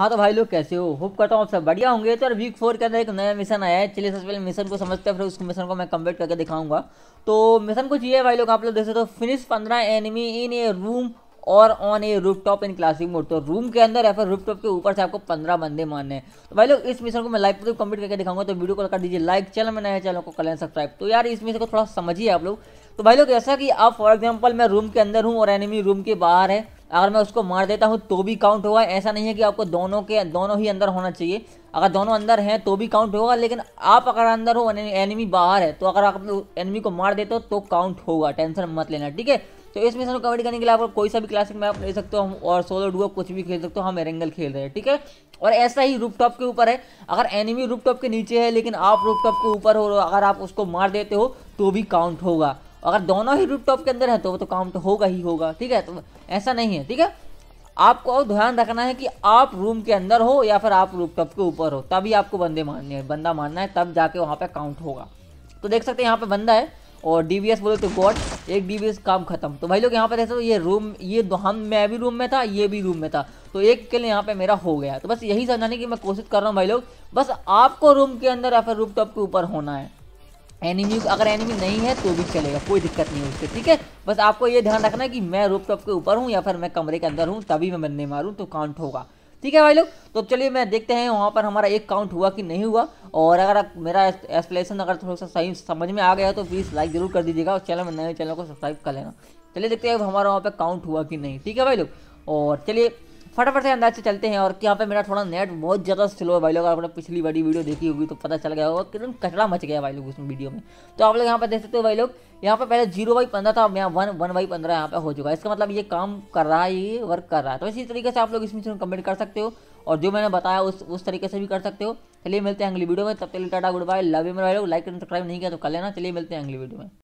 हाँ तो भाई लोग कैसे हो होप करता हूँ आप सब बढ़िया होंगे तो यार वीक फोर के अंदर एक नया मिशन आया है चलिए सबसे पहले मिशन को समझते हैं फिर उस मिशन को मैं कंप्लीट करके दिखाऊंगा तो मिशन कुछ ये है भाई लोग आप लोग देख सकते हो तो फिनिश पंद्रह एनिमी इन ए रूम और on a roof top in classic mode तो रूम के अंदर या फिर रूप टॉप के ऊपर से आपको पंद्रह बंदे मारने हैं तो भाई लोग इस मिशन को मैं लाइव पर कंप्लीट करके दिखाऊंगा तो वीडियो को कर दीजिए लाइक चैनल में नया चैनल को कर सब्सक्राइब तो यार इस मिशन को थोड़ा समझिए आप लोग तो भाई लोग ऐसा कि आप फॉर एग्जाम्पल मैं रूम के अंदर हूँ और एनिमी रूम के बाहर है अगर मैं उसको मार देता हूँ तो भी काउंट होगा ऐसा नहीं है कि आपको दोनों के दोनों ही अंदर होना चाहिए अगर दोनों अंदर हैं तो भी काउंट होगा लेकिन आप अगर अंदर हो एनिमी बाहर है तो अगर आप एनिमी को मार देते हो तो काउंट होगा टेंशन मत लेना ठीक है तो इस मिशन को कवर करने के लिए आप कोई सा भी क्लासिक मैप ले सकते हो हम और सोलो डुओ कुछ भी खेल सकते हो हम एरेंगल खेल रहे हैं ठीक है और ऐसा ही रूप टॉप के ऊपर है अगर एनिमी रूप टॉप के नीचे है लेकिन आप रूप टॉप के ऊपर हो अगर आप उसको मार देते हो तो भी काउंट होगा अगर दोनों ही रूप टॉप के अंदर है तो वो तो काउंट होगा ही होगा ठीक है तो ऐसा नहीं है ठीक है आपको ध्यान रखना है कि आप रूम के अंदर हो या फिर आप रूप टॉप के ऊपर हो तभी आपको बंदे मानने हैं बंदा मानना है तब जाके वहाँ पर काउंट होगा तो देख सकते हैं यहाँ पर बंदा है और डी बोले तो गॉड एक डी एस काम खत्म तो भाई लोग यहाँ पर देख सकते हो ये रूम ये हम मैं भी रूम में था ये भी रूम में था तो एक के लिए यहाँ पे मेरा हो गया तो बस यही समझाने की मैं कोशिश कर रहा हूँ भाई लोग बस आपको रूम के अंदर या फिर रूप टॉप के ऊपर होना है एनिमी अगर एनिमी नहीं है तो भी चलेगा कोई दिक्कत नहीं है उससे ठीक है बस आपको ये ध्यान रखना है कि मैं रूप टॉप के ऊपर हूँ या फिर मैं कमरे के अंदर हूँ तभी मैं बनने मारूँ तो काउंट होगा ठीक है भाई लोग तो चलिए मैं देखते हैं वहाँ पर हमारा एक काउंट हुआ कि नहीं हुआ और अगर मेरा एक्सप्लेसन अगर थोड़ा सा सही समझ में आ गया तो प्लीज़ लाइक ज़रूर कर दीजिएगा और चैनल में नए चैनल को सब्सक्राइब कर लेना चलिए देखते हैं हमारा वहाँ पर काउंट हुआ कि नहीं ठीक है भाई लोग और चलिए फटाफट से अंदाज से चलते हैं और यहाँ पे मेरा थोड़ा नेट बहुत ज़्यादा स्लो है भाई लोग आपने पिछली बड़ी वीडियो देखी होगी तो पता चल गया होगा कितना कचरा मच गया भाई लोग उस वीडियो में तो आप लोग यहाँ पे देख सकते हो भाई लोग यहाँ पे पहले जीरो बाई पंद्रह था यहाँ वन वन बाई पंद्रह यहाँ पे हो चुका है इसका मतलब ये काम कर रहा है ये वर्क कर रहा है तो इसी तरीके से आप लोग इसमें कमेंट कम्प्लीट कर सकते हो और जो मैंने बताया उस उस तरीके से भी कर सकते हो चलिए मिलते हैं अगली वीडियो में तब तक tata good bye love you मेरे भाई लोग लाइक एंड सब्सक्राइब नहीं किया तो कर लेना चलिए मिलते हैं अगली वीडियो में